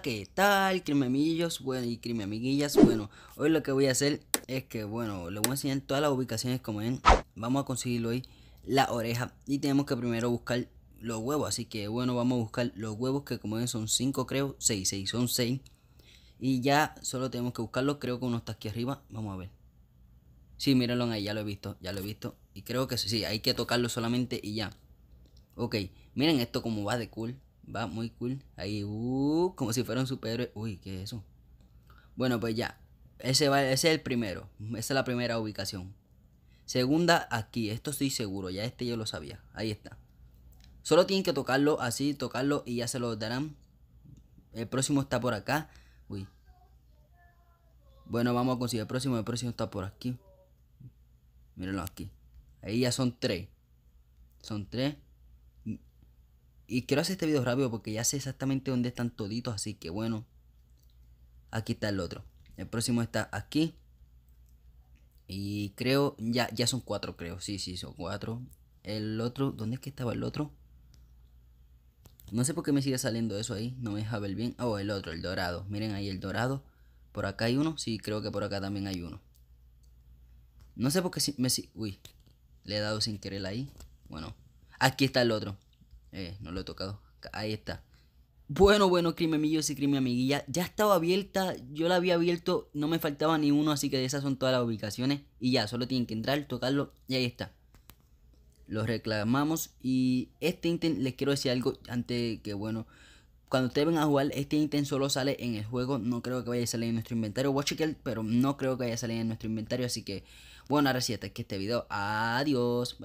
Que ¿qué tal? Crime bueno, y crime amiguillas. Bueno, hoy lo que voy a hacer es que, bueno, les voy a enseñar todas las ubicaciones como ven. Vamos a conseguirlo hoy, la oreja. Y tenemos que primero buscar los huevos. Así que, bueno, vamos a buscar los huevos que como ven son 5, creo. 6, 6, son 6. Y ya solo tenemos que buscarlos Creo que uno está aquí arriba. Vamos a ver. Sí, mírenlo ahí, ya lo he visto, ya lo he visto. Y creo que sí, hay que tocarlo solamente y ya. Ok, miren esto como va de cool. Va muy cool. Ahí, uh, como si fuera un superhéroe. Uy, ¿qué eso? Bueno, pues ya. Ese, va, ese es el primero. Esa es la primera ubicación. Segunda, aquí. Esto estoy seguro. Ya este yo lo sabía. Ahí está. Solo tienen que tocarlo así, tocarlo y ya se lo darán. El próximo está por acá. Uy. Bueno, vamos a conseguir el próximo. El próximo está por aquí. Mírenlo aquí. Ahí ya son tres. Son tres. Y quiero hacer este video rápido porque ya sé exactamente dónde están toditos, así que bueno. Aquí está el otro. El próximo está aquí. Y creo, ya, ya son cuatro, creo. Sí, sí, son cuatro. El otro, ¿dónde es que estaba el otro? No sé por qué me sigue saliendo eso ahí. No me deja ver bien. Oh, el otro, el dorado. Miren ahí el dorado. Por acá hay uno. Sí, creo que por acá también hay uno. No sé por qué si me... uy, le he dado sin querer ahí. Bueno, aquí está el otro. Eh, no lo he tocado. Ahí está. Bueno, bueno, crimen amigos y crime amiguilla. Ya estaba abierta, yo la había abierto, no me faltaba ni uno, así que esas son todas las ubicaciones. Y ya, solo tienen que entrar, tocarlo y ahí está. Lo reclamamos y este intent, les quiero decir algo antes que bueno. Cuando ustedes ven a jugar, este intent solo sale en el juego. No creo que vaya a salir en nuestro inventario. Watch pero no creo que vaya a salir en nuestro inventario. Así que, bueno, ahora sí, hasta aquí este video. Adiós. Bye.